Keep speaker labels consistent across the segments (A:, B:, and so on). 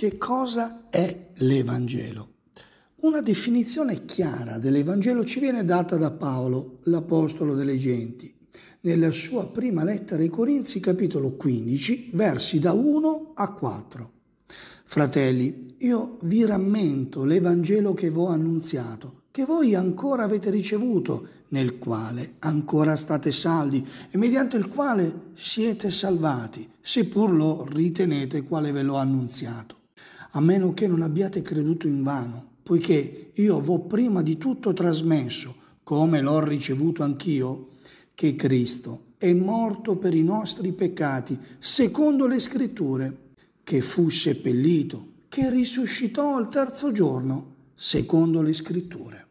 A: Che cosa è l'Evangelo? Una definizione chiara dell'Evangelo ci viene data da Paolo, l'Apostolo delle Genti, nella sua prima lettera ai Corinzi, capitolo 15, versi da 1 a 4. Fratelli, io vi rammento l'Evangelo che vi ho annunziato, che voi ancora avete ricevuto, nel quale ancora state saldi e mediante il quale siete salvati, seppur lo ritenete quale ve l'ho annunziato a meno che non abbiate creduto in vano, poiché io v'ho prima di tutto trasmesso, come l'ho ricevuto anch'io, che Cristo è morto per i nostri peccati, secondo le scritture, che fu seppellito, che risuscitò al terzo giorno, secondo le scritture.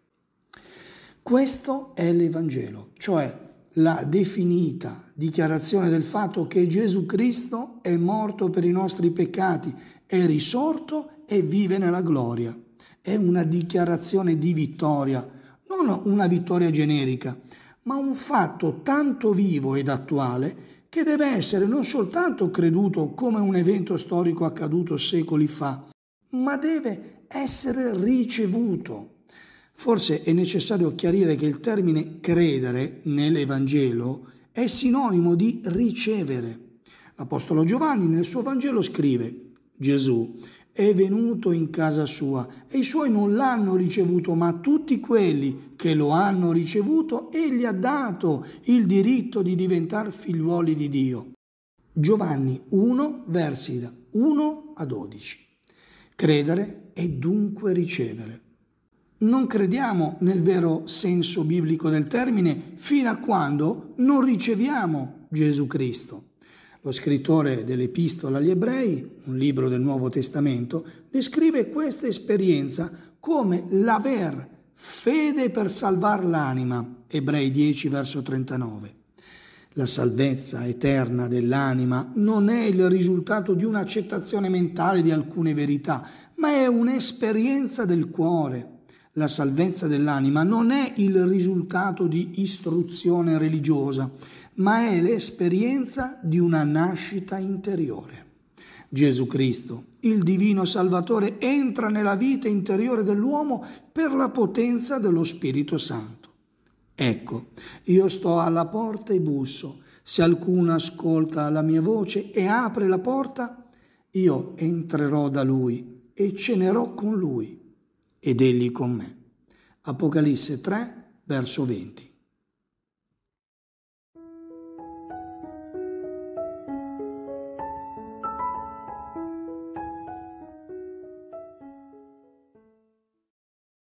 A: Questo è l'Evangelo, cioè la definita dichiarazione del fatto che Gesù Cristo è morto per i nostri peccati, è risorto e vive nella gloria. È una dichiarazione di vittoria, non una vittoria generica, ma un fatto tanto vivo ed attuale che deve essere non soltanto creduto come un evento storico accaduto secoli fa, ma deve essere ricevuto Forse è necessario chiarire che il termine credere nell'Evangelo è sinonimo di ricevere. L'Apostolo Giovanni nel suo Vangelo scrive Gesù è venuto in casa sua e i suoi non l'hanno ricevuto, ma tutti quelli che lo hanno ricevuto, egli ha dato il diritto di diventare figliuoli di Dio. Giovanni 1, versi da 1 a 12. Credere è dunque ricevere non crediamo nel vero senso biblico del termine fino a quando non riceviamo Gesù Cristo. Lo scrittore dell'Epistola agli Ebrei, un libro del Nuovo Testamento, descrive questa esperienza come l'aver fede per salvare l'anima, Ebrei 10 verso 39. La salvezza eterna dell'anima non è il risultato di un'accettazione mentale di alcune verità, ma è un'esperienza del cuore, la salvezza dell'anima non è il risultato di istruzione religiosa, ma è l'esperienza di una nascita interiore. Gesù Cristo, il divino Salvatore, entra nella vita interiore dell'uomo per la potenza dello Spirito Santo. Ecco, io sto alla porta e busso. Se alcuno ascolta la mia voce e apre la porta, io entrerò da lui e cenerò con lui ed egli con me. Apocalisse 3, verso 20.